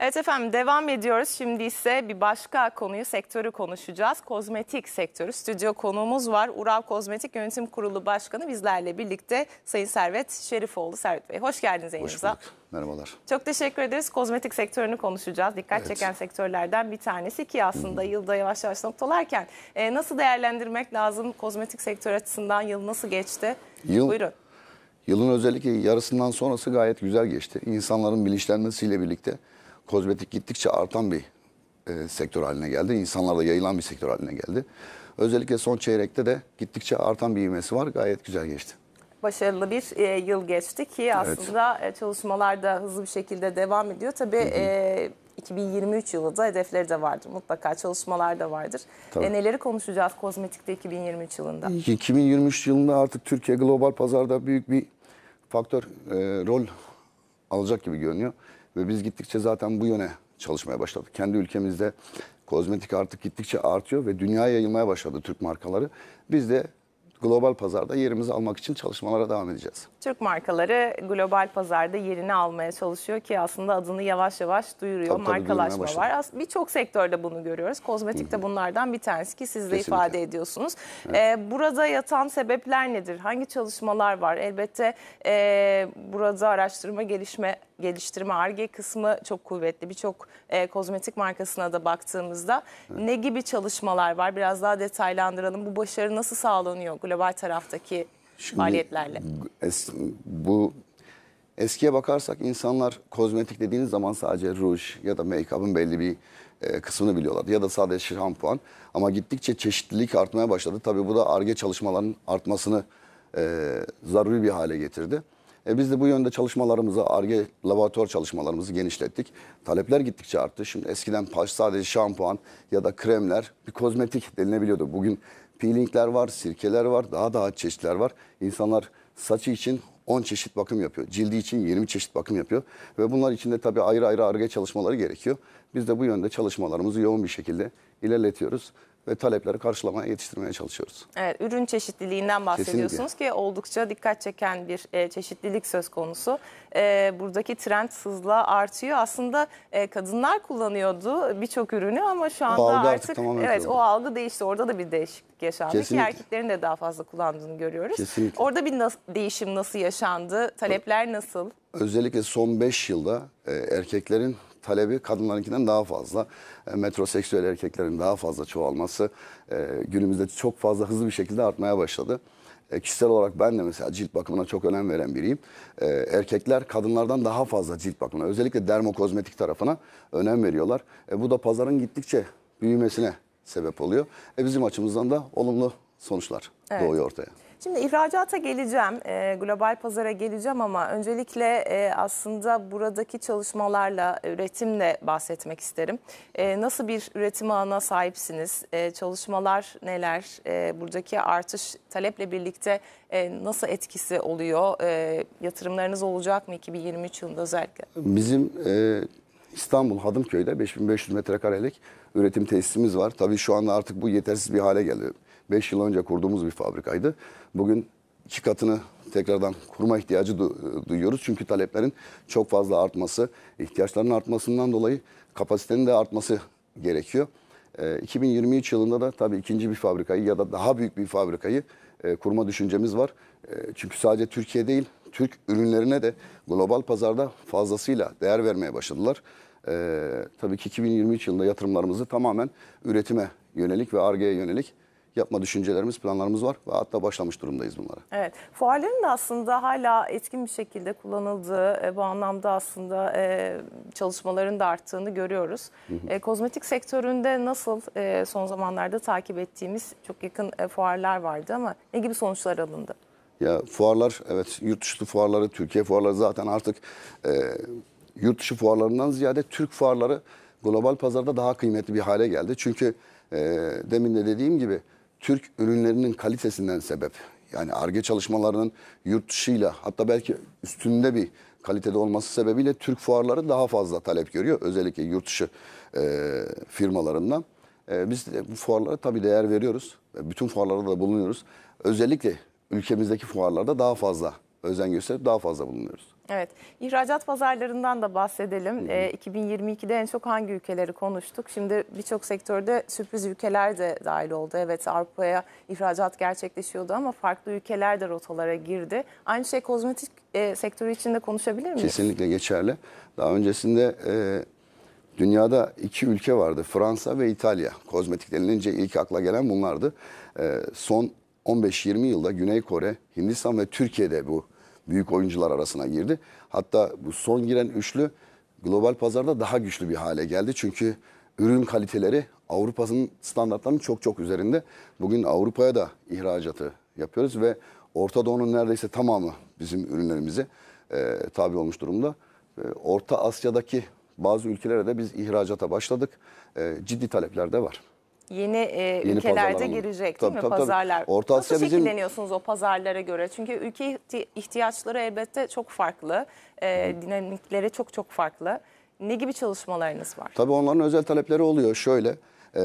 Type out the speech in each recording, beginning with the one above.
Evet efendim devam ediyoruz. Şimdi ise bir başka konuyu, sektörü konuşacağız. Kozmetik sektörü. Stüdyo konuğumuz var. Ural Kozmetik Yönetim Kurulu Başkanı bizlerle birlikte Sayın Servet Şerifoğlu. Servet Bey hoş geldiniz yayınımıza. Hoş bulduk. Merhabalar. Çok teşekkür ederiz. Kozmetik sektörünü konuşacağız. Dikkat evet. çeken sektörlerden bir tanesi ki aslında hmm. yılda yavaş yavaş noktalarken e, nasıl değerlendirmek lazım? Kozmetik sektör açısından yıl nasıl geçti? Yıl, Buyurun. Yılın özellikle yarısından sonrası gayet güzel geçti. İnsanların bilinçlenmesiyle birlikte kozmetik gittikçe artan bir e, sektör haline geldi. İnsanlarda yayılan bir sektör haline geldi. Özellikle son çeyrekte de gittikçe artan bir ivmesi var. Gayet güzel geçti başarılı bir e, yıl geçti ki aslında evet. çalışmalar da hızlı bir şekilde devam ediyor. Tabii hı hı. E, 2023 yılı da hedefleri de vardır. Mutlaka çalışmalar da vardır. E, neleri konuşacağız kozmetikte 2023 yılında? 2023 yılında artık Türkiye global pazarda büyük bir faktör, e, rol alacak gibi görünüyor. Ve biz gittikçe zaten bu yöne çalışmaya başladık. Kendi ülkemizde kozmetik artık gittikçe artıyor ve dünyaya yayılmaya başladı Türk markaları. Biz de global pazarda yerimizi almak için çalışmalara devam edeceğiz. Türk markaları global pazarda yerini almaya çalışıyor ki aslında adını yavaş yavaş duyuruyor. Tabii, tabii Markalaşma tabii, var. Birçok sektörde bunu görüyoruz. Kozmetik de bunlardan bir tanesi ki siz de Kesinlikle. ifade ediyorsunuz. Evet. Ee, burada yatan sebepler nedir? Hangi çalışmalar var? Elbette e, burada araştırma gelişme geliştirme, ARGE kısmı çok kuvvetli. Birçok e, kozmetik markasına da baktığımızda evet. ne gibi çalışmalar var? Biraz daha detaylandıralım. Bu başarı nasıl sağlanıyor global taraftaki Şimdi, faaliyetlerle? Es, bu eskiye bakarsak insanlar kozmetik dediğiniz zaman sadece ruj ya da make-up'ın belli bir e, kısmını biliyorlardı. Ya da sadece şampuan. Ama gittikçe çeşitlilik artmaya başladı. Tabii bu da ARGE çalışmaların artmasını e, zaruri bir hale getirdi. E, biz de bu yönde çalışmalarımızı, ARGE laboratuvar çalışmalarımızı genişlettik. Talepler gittikçe arttı. Şimdi eskiden sadece şampuan ya da kremler bir kozmetik denilebiliyordu. Bugün peelingler var, sirkeler var, daha daha çeşitler var. İnsanlar saçı için 10 çeşit bakım yapıyor. Cildi için 20 çeşit bakım yapıyor. Ve bunlar için de tabii ayrı ayrı ARGE çalışmaları gerekiyor. Biz de bu yönde çalışmalarımızı yoğun bir şekilde ilerletiyoruz ve talepleri karşılamaya yetiştirmeye çalışıyoruz. Evet, ürün çeşitliliğinden bahsediyorsunuz Kesinlikle. ki oldukça dikkat çeken bir e, çeşitlilik söz konusu. E, buradaki trend hızla artıyor. Aslında e, kadınlar kullanıyordu birçok ürünü ama şu anda algı artık, artık evet kırıldı. o algı değişti. Orada da bir değişiklik yaşandı Kesinlikle. ki erkeklerin de daha fazla kullandığını görüyoruz. Kesinlikle. Orada bir nas- değişim nasıl yaşandı? Talepler nasıl? Özellikle son 5 yılda e, erkeklerin talebi kadınlarınkinden daha fazla. E, metroseksüel erkeklerin daha fazla çoğalması e, günümüzde çok fazla hızlı bir şekilde artmaya başladı. E, kişisel olarak ben de mesela cilt bakımına çok önem veren biriyim. E, erkekler kadınlardan daha fazla cilt bakımına özellikle dermokozmetik tarafına önem veriyorlar. E, bu da pazarın gittikçe büyümesine sebep oluyor. E, bizim açımızdan da olumlu sonuçlar evet. doğuyor ortaya. Şimdi ihracata geleceğim, e, global pazara geleceğim ama öncelikle e, aslında buradaki çalışmalarla, e, üretimle bahsetmek isterim. E, nasıl bir üretim ağına sahipsiniz? E, çalışmalar neler? E, buradaki artış taleple birlikte e, nasıl etkisi oluyor? E, yatırımlarınız olacak mı 2023 yılında özellikle? Bizim e, İstanbul Hadımköy'de 5500 metrekarelik üretim tesisimiz var. Tabii şu anda artık bu yetersiz bir hale geliyor. 5 yıl önce kurduğumuz bir fabrikaydı. Bugün iki katını tekrardan kurma ihtiyacı du- duyuyoruz. Çünkü taleplerin çok fazla artması, ihtiyaçların artmasından dolayı kapasitenin de artması gerekiyor. E, ee, 2023 yılında da tabii ikinci bir fabrikayı ya da daha büyük bir fabrikayı e, kurma düşüncemiz var. E, çünkü sadece Türkiye değil, Türk ürünlerine de global pazarda fazlasıyla değer vermeye başladılar. E, tabii ki 2023 yılında yatırımlarımızı tamamen üretime yönelik ve ARGE'ye yönelik yapma düşüncelerimiz, planlarımız var ve hatta başlamış durumdayız bunlara. Evet, fuarların da aslında hala etkin bir şekilde kullanıldığı, e, bu anlamda aslında e, çalışmaların da arttığını görüyoruz. E, kozmetik sektöründe nasıl son zamanlarda takip ettiğimiz çok yakın fuarlar vardı ama ne gibi sonuçlar alındı? Ya fuarlar, evet yurt dışı fuarları, Türkiye fuarları zaten artık e, yurt dışı fuarlarından ziyade Türk fuarları global pazarda daha kıymetli bir hale geldi. Çünkü e, demin de dediğim gibi Türk ürünlerinin kalitesinden sebep. Yani ARGE çalışmalarının yurt dışıyla hatta belki üstünde bir kalitede olması sebebiyle Türk fuarları daha fazla talep görüyor. Özellikle yurt dışı e, firmalarından. E, biz de bu fuarlara tabii değer veriyoruz. E, bütün fuarlarda da bulunuyoruz. Özellikle ülkemizdeki fuarlarda daha fazla özen gösterip daha fazla bulunuyoruz. Evet, ihracat pazarlarından da bahsedelim. E, ee, 2022'de en çok hangi ülkeleri konuştuk? Şimdi birçok sektörde sürpriz ülkeler de dahil oldu. Evet, Avrupa'ya ihracat gerçekleşiyordu ama farklı ülkeler de rotalara girdi. Aynı şey kozmetik e, sektörü için de konuşabilir miyiz? Kesinlikle geçerli. Daha öncesinde e, dünyada iki ülke vardı. Fransa ve İtalya. Kozmetik denilince ilk akla gelen bunlardı. E, son 15-20 yılda Güney Kore, Hindistan ve Türkiye'de bu büyük oyuncular arasına girdi. Hatta bu son giren üçlü global pazarda daha güçlü bir hale geldi. Çünkü ürün kaliteleri Avrupa'nın standartlarının çok çok üzerinde. Bugün Avrupa'ya da ihracatı yapıyoruz ve Orta Doğu'nun neredeyse tamamı bizim ürünlerimize e, tabi olmuş durumda. E, Orta Asya'daki bazı ülkelere de biz ihracata başladık. E, ciddi talepler de var yeni, e, yeni ülkelerde girecek tabii, değil mi tabii, pazarlar? Tabii. Orta Asya Nasıl bizim... şekilleniyorsunuz o pazarlara göre? Çünkü ülke ihtiyaçları elbette çok farklı, e, dinamikleri çok çok farklı. Ne gibi çalışmalarınız var? Tabii onların özel talepleri oluyor. Şöyle, e,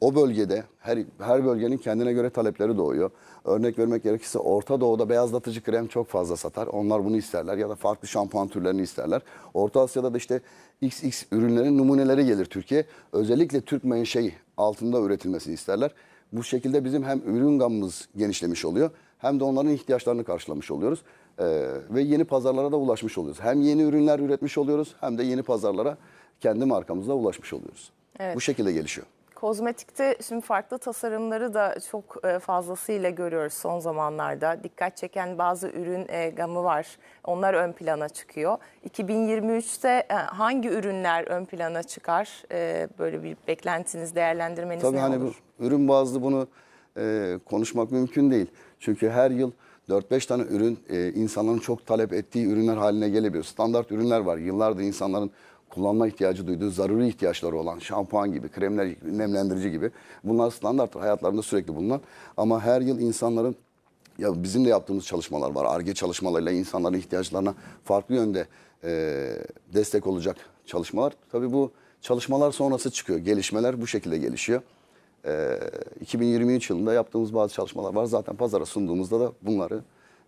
o bölgede her, her bölgenin kendine göre talepleri doğuyor. Örnek vermek gerekirse Orta Doğu'da beyazlatıcı krem çok fazla satar. Onlar bunu isterler ya da farklı şampuan türlerini isterler. Orta Asya'da da işte XX ürünlerin numuneleri gelir Türkiye. Özellikle Türk menşei altında üretilmesini isterler. Bu şekilde bizim hem ürün gamımız genişlemiş oluyor hem de onların ihtiyaçlarını karşılamış oluyoruz. Ee, ve yeni pazarlara da ulaşmış oluyoruz. Hem yeni ürünler üretmiş oluyoruz hem de yeni pazarlara kendi markamızla ulaşmış oluyoruz. Evet. Bu şekilde gelişiyor. Kozmetikte şimdi farklı tasarımları da çok e, fazlasıyla görüyoruz son zamanlarda. Dikkat çeken bazı ürün e, gamı var. Onlar ön plana çıkıyor. 2023'te e, hangi ürünler ön plana çıkar? Böyle bir beklentiniz, değerlendirmeniz Tabii ne hani olur? Bu, ürün bazlı bunu konuşmak mümkün değil. Çünkü her yıl 4-5 tane ürün insanların çok talep ettiği ürünler haline gelebiliyor. Standart ürünler var. Yıllardır insanların kullanma ihtiyacı duyduğu zaruri ihtiyaçları olan şampuan gibi, kremler gibi, nemlendirici gibi bunlar standarttır. hayatlarında sürekli bulunan ama her yıl insanların ya bizim de yaptığımız çalışmalar var. ARGE çalışmalarıyla insanların ihtiyaçlarına farklı yönde e, destek olacak çalışmalar. Tabii bu çalışmalar sonrası çıkıyor. Gelişmeler bu şekilde gelişiyor. E, 2023 yılında yaptığımız bazı çalışmalar var. Zaten pazara sunduğumuzda da bunları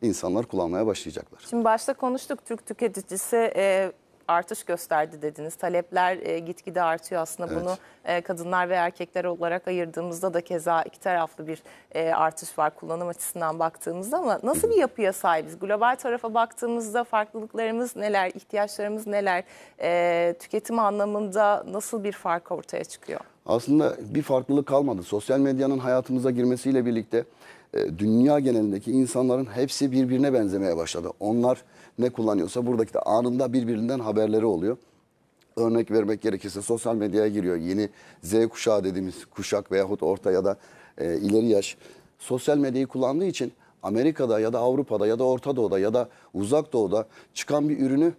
insanlar kullanmaya başlayacaklar. Şimdi başta konuştuk Türk tüketicisi e, artış gösterdi dediniz. Talepler e, gitgide artıyor aslında evet. bunu e, kadınlar ve erkekler olarak ayırdığımızda da keza iki taraflı bir e, artış var kullanım açısından baktığımızda ama nasıl bir yapıya sahibiz? Global tarafa baktığımızda farklılıklarımız neler, ihtiyaçlarımız neler, e, tüketim anlamında nasıl bir fark ortaya çıkıyor? aslında bir farklılık kalmadı. Sosyal medyanın hayatımıza girmesiyle birlikte e, dünya genelindeki insanların hepsi birbirine benzemeye başladı. Onlar ne kullanıyorsa buradaki de anında birbirinden haberleri oluyor. Örnek vermek gerekirse sosyal medyaya giriyor. Yeni Z kuşağı dediğimiz kuşak veyahut orta ya da e, ileri yaş sosyal medyayı kullandığı için Amerika'da ya da Avrupa'da ya da Orta Doğu'da ya da Uzak Doğu'da çıkan bir ürünü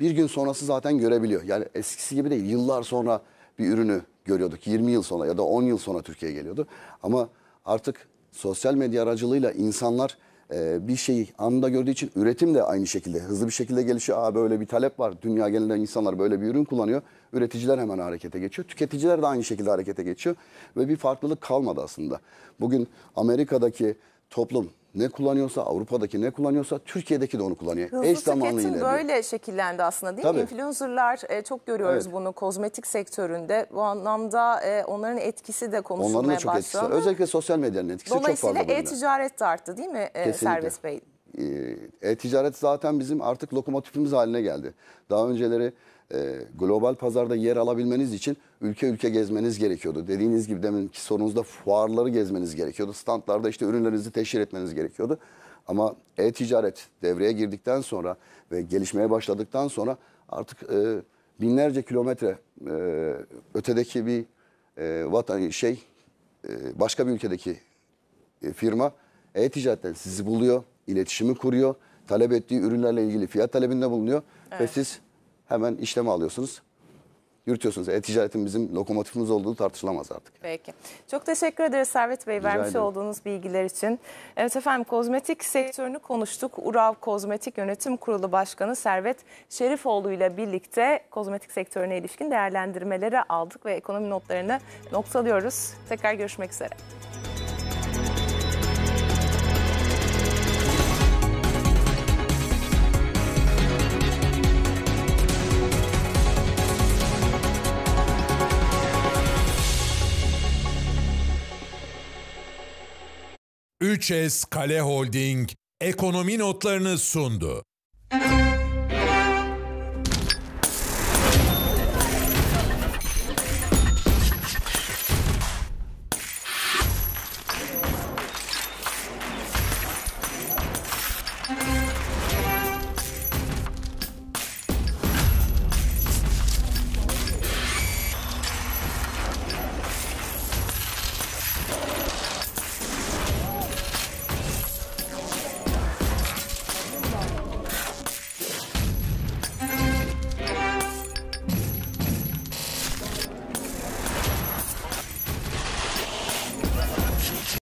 bir gün sonrası zaten görebiliyor. Yani eskisi gibi değil yıllar sonra bir ürünü görüyorduk. 20 yıl sonra ya da 10 yıl sonra Türkiye geliyordu. Ama artık sosyal medya aracılığıyla insanlar e, bir şeyi anında gördüğü için üretim de aynı şekilde hızlı bir şekilde gelişiyor. Aa böyle bir talep var. Dünya genelinde insanlar böyle bir ürün kullanıyor. Üreticiler hemen harekete geçiyor. Tüketiciler de aynı şekilde harekete geçiyor ve bir farklılık kalmadı aslında. Bugün Amerika'daki toplum ne kullanıyorsa Avrupa'daki ne kullanıyorsa Türkiye'deki de onu kullanıyor. Hızlı Eş zamanlı ilerliyor. böyle şekillendi aslında değil Tabii. mi? Influencerlar e, çok görüyoruz evet. bunu kozmetik sektöründe. Bu anlamda e, onların etkisi de konuşulmaya başlandı. Onların da çok etkisi Özellikle sosyal medyanın etkisi çok fazla. Dolayısıyla e-ticaret de arttı değil mi e, Servis Bey? E, e-ticaret zaten bizim artık lokomotifimiz haline geldi. Daha önceleri e, global pazarda yer alabilmeniz için ülke ülke gezmeniz gerekiyordu. Dediğiniz gibi deminki sorunuzda fuarları gezmeniz gerekiyordu. Standlarda işte ürünlerinizi teşhir etmeniz gerekiyordu. Ama e-ticaret devreye girdikten sonra ve gelişmeye başladıktan sonra artık e, binlerce kilometre e, ötedeki bir e, vatan şey e, başka bir ülkedeki e, firma e-ticaretten sizi buluyor, iletişimi kuruyor, talep ettiği ürünlerle ilgili fiyat talebinde bulunuyor evet. ve siz Hemen işleme alıyorsunuz yürütüyorsunuz. E-ticaretin bizim lokomotifimiz olduğu tartışılamaz artık. Peki. Çok teşekkür ederiz Servet Bey Rica vermiş ederim. olduğunuz bilgiler için. Evet efendim kozmetik sektörünü konuştuk. Urav Kozmetik Yönetim Kurulu Başkanı Servet Şerifoğlu ile birlikte kozmetik sektörüne ilişkin değerlendirmeleri aldık ve ekonomi notlarını noktalıyoruz. Tekrar görüşmek üzere. 3S Kale Holding ekonomi notlarını sundu.